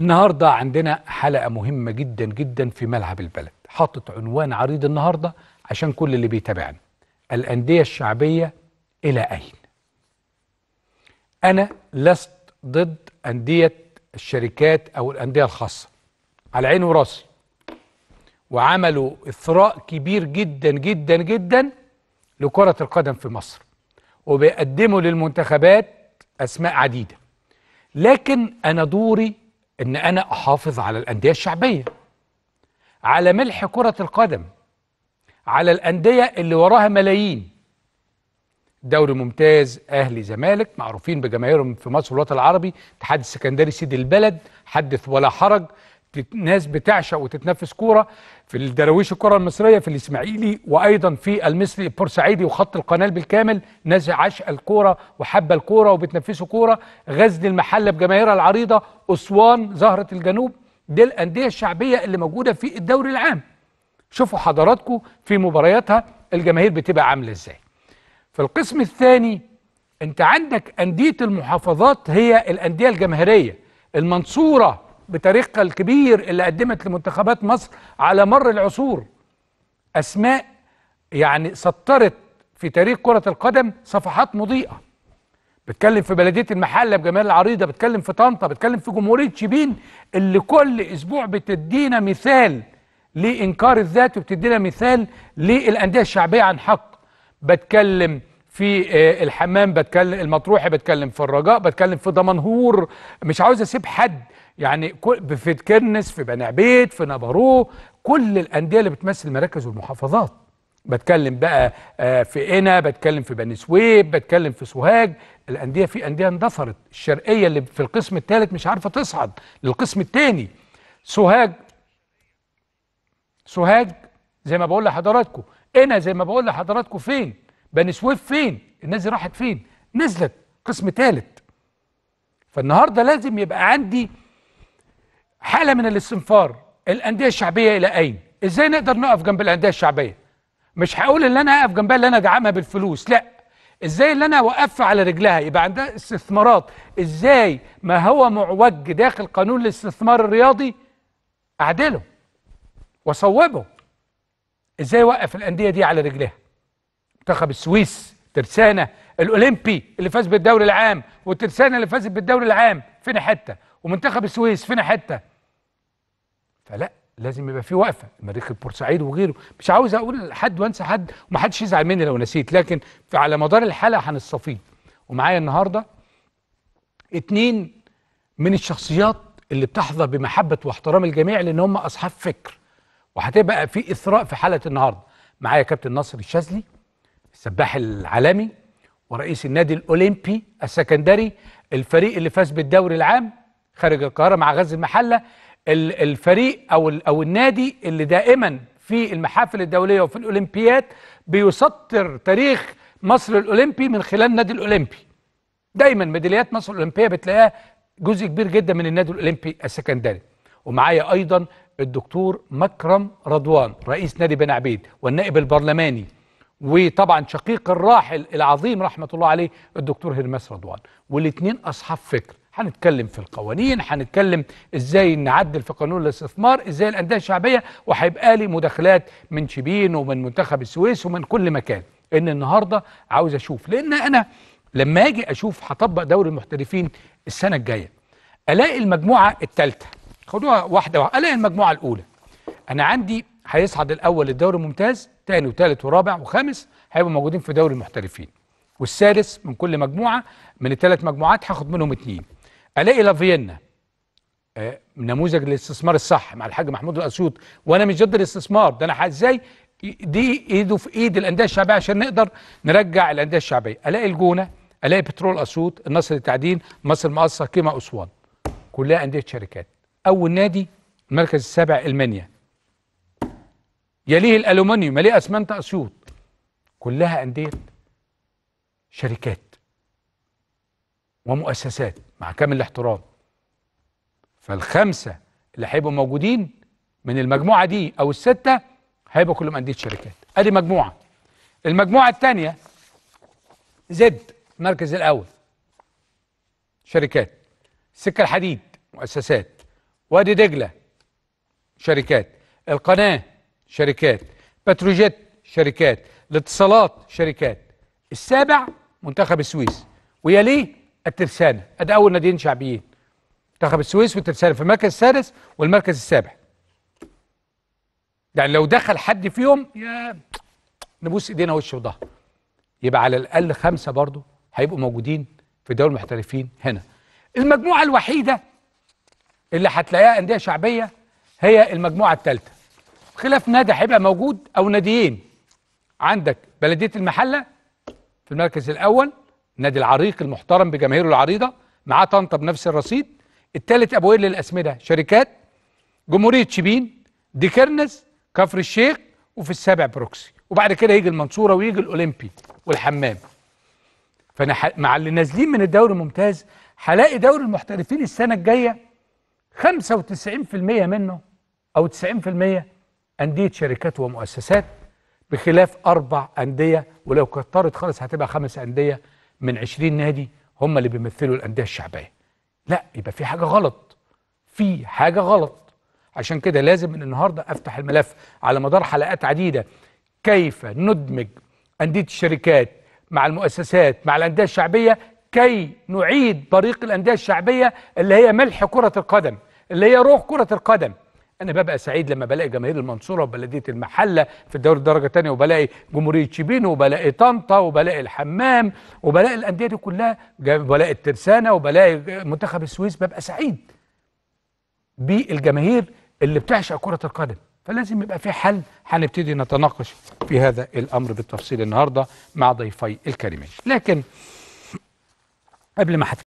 النهارده عندنا حلقه مهمه جدا جدا في ملعب البلد حاطط عنوان عريض النهارده عشان كل اللي بيتابعنا الانديه الشعبيه الى اين انا لست ضد انديه الشركات او الانديه الخاصه على عيني وراسي وعملوا اثراء كبير جدا جدا جدا لكره القدم في مصر وبيقدموا للمنتخبات اسماء عديده لكن انا دوري ان انا احافظ على الانديه الشعبيه على ملح كره القدم على الانديه اللي وراها ملايين دوري ممتاز اهلي زمالك معروفين بجماهيرهم في مصر والوطن العربي اتحاد السكندري سيد البلد حدث ولا حرج ناس بتعشق وتتنفس كوره في الدراويش الكره المصريه في الاسماعيلي وايضا في المصري البورسعيدي وخط القناه بالكامل ناس عشق الكوره وحابه الكوره وبتنفسوا كوره غزل المحله بجماهيرها العريضه اسوان زهره الجنوب دي الانديه الشعبيه اللي موجوده في الدوري العام شوفوا حضراتكم في مبارياتها الجماهير بتبقى عامله ازاي في القسم الثاني انت عندك انديه المحافظات هي الانديه الجماهيريه المنصوره بتاريخها الكبير اللي قدمت لمنتخبات مصر على مر العصور أسماء يعني سطرت في تاريخ كرة القدم صفحات مضيئة بتكلم في بلدية المحلة بجمال العريضة بتكلم في طنطا بتكلم في جمهورية شبين اللي كل أسبوع بتدينا مثال لإنكار الذات وبتدينا مثال للأندية الشعبية عن حق بتكلم في آه، الحمام بتكلم المطروحي بتكلم في الرجاء بتكلم في دمنهور مش عاوز اسيب حد يعني في كرنس في بني عبيد في نبروه كل الانديه اللي بتمثل المراكز والمحافظات بتكلم بقى آه، في قنا بتكلم في بني سويب بتكلم في سوهاج الانديه في انديه اندثرت الشرقيه اللي في القسم الثالث مش عارفه تصعد للقسم الثاني سوهاج سوهاج زي ما بقول لحضراتكم قنا زي ما بقول لحضراتكم فين بني سويف فين الناس دي راحت فين نزلت قسم ثالث فالنهارده لازم يبقى عندي حاله من الاستنفار الانديه الشعبيه الى اين ازاي نقدر نقف جنب الانديه الشعبيه مش هقول اللي انا اقف جنبها اللي انا ادعمها بالفلوس لا ازاي اللي انا اوقف على رجلها يبقى عندها استثمارات ازاي ما هو معوج داخل قانون الاستثمار الرياضي اعدله واصوبه ازاي اوقف الانديه دي على رجلها منتخب السويس ترسانة الأولمبي اللي فاز بالدوري العام والترسانة اللي فازت بالدوري العام فينا حتة ومنتخب السويس فينا حتة فلا لازم يبقى في وقفه المريخ البورسعيد وغيره مش عاوز اقول حد وانسى حد ومحدش يزعل مني لو نسيت لكن على مدار الحلقه هنستفيد ومعايا النهارده اتنين من الشخصيات اللي بتحظى بمحبه واحترام الجميع لان هم اصحاب فكر وهتبقى في اثراء في حلقه النهارده معايا كابتن ناصر الشاذلي السباح العالمي ورئيس النادي الاولمبي السكندري الفريق اللي فاز بالدوري العام خارج القاهره مع غزل المحله الفريق او او النادي اللي دائما في المحافل الدوليه وفي الاولمبياد بيسطر تاريخ مصر الاولمبي من خلال النادي الاولمبي دايما ميداليات مصر الاولمبيه بتلاقيها جزء كبير جدا من النادي الاولمبي السكندري ومعايا ايضا الدكتور مكرم رضوان رئيس نادي بن عبيد والنائب البرلماني وطبعا شقيق الراحل العظيم رحمه الله عليه الدكتور هرماس رضوان والاثنين اصحاب فكر هنتكلم في القوانين هنتكلم ازاي نعدل في قانون الاستثمار ازاي الانديه الشعبيه وهيبقى لي مداخلات من شبين ومن منتخب السويس ومن كل مكان ان النهارده عاوز اشوف لان انا لما اجي اشوف هطبق دوري المحترفين السنه الجايه الاقي المجموعه الثالثه خدوها واحده واحده الاقي المجموعه الاولى انا عندي هيصعد الاول للدوري الممتاز تاني وتالت ورابع وخامس هيبقوا موجودين في دوري المحترفين والسادس من كل مجموعه من الثلاث مجموعات هاخد منهم اثنين الاقي لافيينا آه نموذج للاستثمار الصح مع الحاج محمود الاسيوط وانا مش ضد الاستثمار ده انا ازاي دي ايده في ايد الانديه الشعبيه عشان نقدر نرجع الانديه الشعبيه الاقي الجونه الاقي بترول اسيوط النصر التعدين، مصر المقصه، كيما اسوان كلها انديه شركات اول نادي المركز السابع المنيا يليه الألومنيوم يليه أسمنت أسيوط كلها أندية شركات ومؤسسات مع كامل الاحترام فالخمسة اللي هيبقوا موجودين من المجموعة دي أو الستة هيبقوا كلهم أندية شركات أدي مجموعة المجموعة الثانية زد المركز الأول شركات سكة الحديد مؤسسات وادي دجلة شركات القناة شركات بتروجيت شركات الاتصالات شركات السابع منتخب السويس ويليه الترسانة أدي أول ناديين شعبيين منتخب السويس والترسانة في المركز السادس والمركز السابع يعني لو دخل حد فيهم يا نبوس ايدينا وش وضهر يبقى على الاقل خمسه برضه هيبقوا موجودين في دوري المحترفين هنا المجموعه الوحيده اللي هتلاقيها انديه شعبيه هي المجموعه الثالثه خلاف نادي هيبقى موجود او ناديين عندك بلديه المحله في المركز الاول نادي العريق المحترم بجماهيره العريضه معاه طنطا بنفس الرصيد الثالث ابو ايه للاسمده شركات جمهوريه شبين دي كرنز كفر الشيخ وفي السابع بروكسي وبعد كده يجي المنصوره ويجي الاولمبي والحمام فانا ح... مع اللي نازلين من الدوري الممتاز هلاقي دوري المحترفين السنه الجايه 95% منه او 90% أندية شركات ومؤسسات بخلاف أربع أندية ولو كترت خالص هتبقى خمس أندية من 20 نادي هم اللي بيمثلوا الأندية الشعبية لا يبقى في حاجة غلط في حاجة غلط عشان كده لازم من النهاردة أفتح الملف على مدار حلقات عديدة كيف ندمج أندية الشركات مع المؤسسات مع الأندية الشعبية كي نعيد طريق الأندية الشعبية اللي هي ملح كرة القدم اللي هي روح كرة القدم انا ببقى سعيد لما بلاقي جماهير المنصوره وبلديه المحله في الدوري الدرجه الثانيه وبلاقي جمهوريه شبين وبلاقي طنطا وبلاقي الحمام وبلاقي الانديه دي كلها وبلاقي الترسانه وبلاقي منتخب السويس ببقى سعيد بالجماهير اللي بتعشق كره القدم فلازم يبقى في حل هنبتدي نتناقش في هذا الامر بالتفصيل النهارده مع ضيفي الكريمين لكن قبل ما